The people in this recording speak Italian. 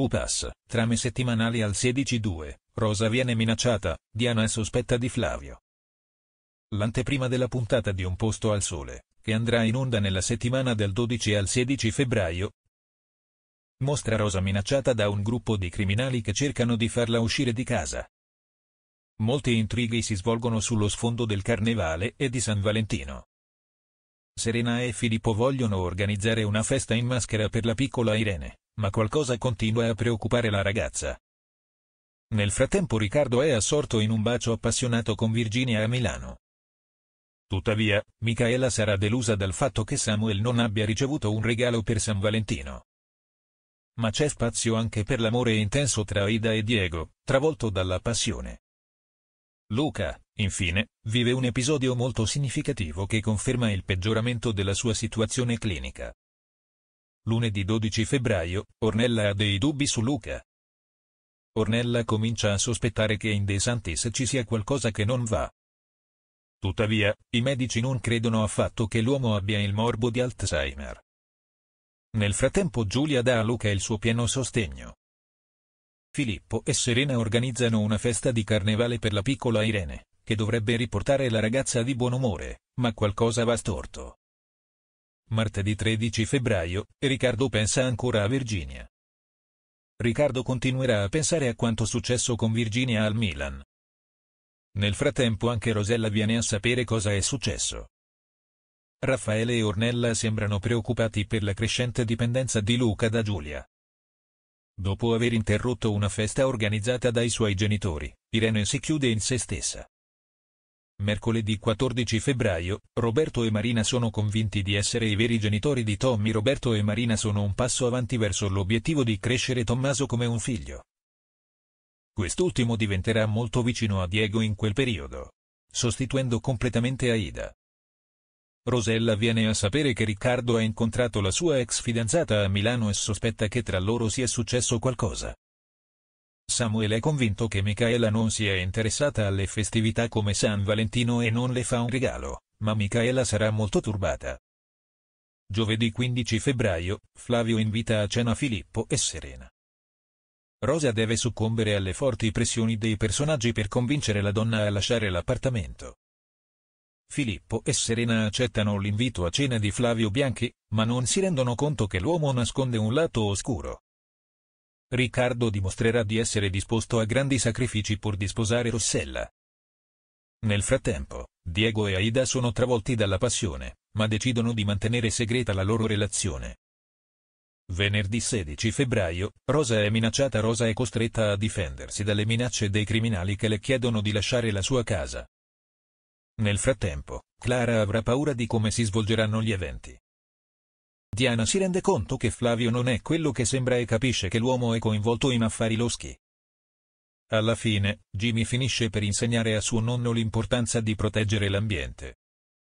UPAS, trame settimanali al 16-2, Rosa viene minacciata, Diana è sospetta di Flavio. L'anteprima della puntata di Un posto al sole, che andrà in onda nella settimana dal 12 al 16 febbraio, mostra Rosa minacciata da un gruppo di criminali che cercano di farla uscire di casa. Molte intrighi si svolgono sullo sfondo del Carnevale e di San Valentino. Serena e Filippo vogliono organizzare una festa in maschera per la piccola Irene ma qualcosa continua a preoccupare la ragazza. Nel frattempo Riccardo è assorto in un bacio appassionato con Virginia a Milano. Tuttavia, Michaela sarà delusa dal fatto che Samuel non abbia ricevuto un regalo per San Valentino. Ma c'è spazio anche per l'amore intenso tra Ida e Diego, travolto dalla passione. Luca, infine, vive un episodio molto significativo che conferma il peggioramento della sua situazione clinica. Lunedì 12 febbraio, Ornella ha dei dubbi su Luca. Ornella comincia a sospettare che in De Santis ci sia qualcosa che non va. Tuttavia, i medici non credono affatto che l'uomo abbia il morbo di Alzheimer. Nel frattempo Giulia dà a Luca il suo pieno sostegno. Filippo e Serena organizzano una festa di carnevale per la piccola Irene, che dovrebbe riportare la ragazza di buon umore, ma qualcosa va storto. Martedì 13 febbraio, Riccardo pensa ancora a Virginia. Riccardo continuerà a pensare a quanto successo con Virginia al Milan. Nel frattempo anche Rosella viene a sapere cosa è successo. Raffaele e Ornella sembrano preoccupati per la crescente dipendenza di Luca da Giulia. Dopo aver interrotto una festa organizzata dai suoi genitori, Irene si chiude in se stessa. Mercoledì 14 febbraio, Roberto e Marina sono convinti di essere i veri genitori di Tommy. Roberto e Marina sono un passo avanti verso l'obiettivo di crescere Tommaso come un figlio. Quest'ultimo diventerà molto vicino a Diego in quel periodo, sostituendo completamente Aida. Rosella viene a sapere che Riccardo ha incontrato la sua ex fidanzata a Milano e sospetta che tra loro sia successo qualcosa. Samuel è convinto che Micaela non sia interessata alle festività come San Valentino e non le fa un regalo, ma Micaela sarà molto turbata. Giovedì 15 febbraio, Flavio invita a cena Filippo e Serena. Rosa deve soccombere alle forti pressioni dei personaggi per convincere la donna a lasciare l'appartamento. Filippo e Serena accettano l'invito a cena di Flavio Bianchi, ma non si rendono conto che l'uomo nasconde un lato oscuro. Riccardo dimostrerà di essere disposto a grandi sacrifici pur di sposare Rossella. Nel frattempo, Diego e Aida sono travolti dalla passione, ma decidono di mantenere segreta la loro relazione. Venerdì 16 febbraio, Rosa è minacciata Rosa è costretta a difendersi dalle minacce dei criminali che le chiedono di lasciare la sua casa. Nel frattempo, Clara avrà paura di come si svolgeranno gli eventi. Diana si rende conto che Flavio non è quello che sembra e capisce che l'uomo è coinvolto in affari loschi. Alla fine, Jimmy finisce per insegnare a suo nonno l'importanza di proteggere l'ambiente.